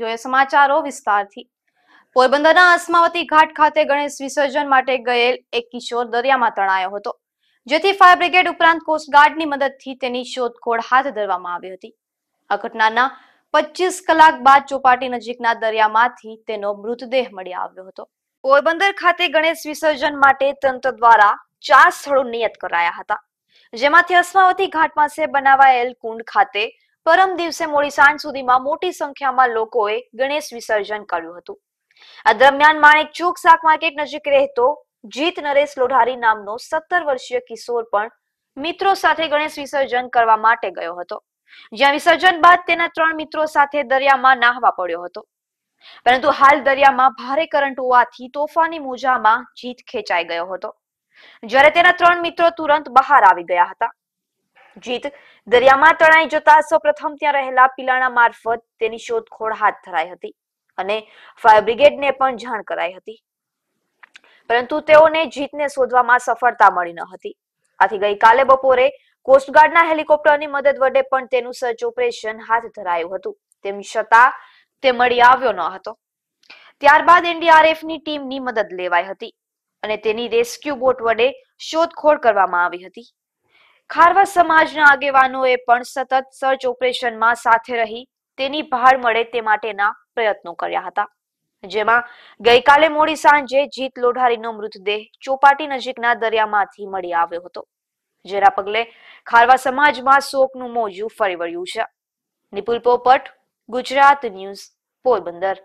જોઈએ સમાચારો વિસ્તારથી પોરબંદરના અસ્માવતી ઘાટ ખાતે ગણેશ વિસર્જન માટે ગયેલ એક કિશોર દરિયામાં તણાયો હતો જેથી ફાયર બ્રિગેડ ઉપરાંત કોસ્ટગાર્ડની મદદથી તેની શોધખોળ હાથ ધરવામાં આવી હતી આ ઘટનાના પચીસ કલાક બાદ ચોપાટી નજીકના દરિયામાંથી તેનો મૃતદેહ મળી આવ્યો હતો પોરબંદર ખાતે ગણેશ વિસર્જન માટે તંત્ર દ્વારા ચાર સ્થળો નિયત કરાયા હતા જેમાંથી અસ્માવતી ઘાટ પાસે બનાવાયેલ કુંડ ખાતે પરમ દિવસે મોડી સાંજ સુધીમાં મોટી સંખ્યામાં લોકોએ ગણેશ વિસર્જન કર્યું હતું આ દરમિયાન માણેક ચોક શાક માર્કેટ નજીક રહેતો જીત નરેશ લોઢારી નામનો સત્તર વર્ષીય કિશોર પણ મિત્રો સાથે ગણેશ વિસર્જન કરવા માટે ગયો હતો જ્યાં વિસર્જન બાદ તેના ત્રણ મિત્રો સાથે દરિયામાં નાહવા પડ્યો હતો પરંતુ હાલ દરિયામાં ભારે કરંટ હોવાથી તોફાની મોજામાં જીત ખેંચાઈ ગયો હતો જ્યારે તેના ત્રણ મિત્રો તુરંત બહાર આવી ગયા હતા જીત દરિયામાં તણાઈ જતા સૌપ્રથમ ત્યાં રહેલા પિલાણા મારફત તેની શોધખોળ હાથ ધરાઈ હતી અને ફાયર બ્રિગેડને પણ જાણ કરાઈ હતી પરંતુ તેઓને જીતને શોધવામાં સફળતા મળી ન હતી આથી ગઈકાલે બપોરે કોસ્ટગાર્ડના હેલિકોપ્ટરની મદદ વડે પણ તેનું સર્ચ ઓપરેશન હાથ ધરાયું હતું તેમ છતાં તે મળી આવ્યો ન હતો ત્યારબાદ એનડીઆરએફની ટીમની મદદ લેવાઈ હતી અને તેની રેસ્ક્યુ બોટ વડે શોધખોળ કરવામાં આવી હતી ખારવા સમાજના આગેવાનોએ પણ સતત સર્ચ ઓપરેશનમાં સાથે રહી તેની ભાર મળે તે માટેના પ્રયત્નો કર્યા હતા જેમાં ગઈકાલે મોડી સાંજે જીત લોઢારીનો મૃતદેહ ચોપાટી નજીકના દરિયામાંથી મળી આવ્યો હતો જેના પગલે ખારવા સમાજમાં શોકનું મોજું ફરી વળ્યું છે નિપુલ પોપટ ગુજરાત ન્યૂઝ પોરબંદર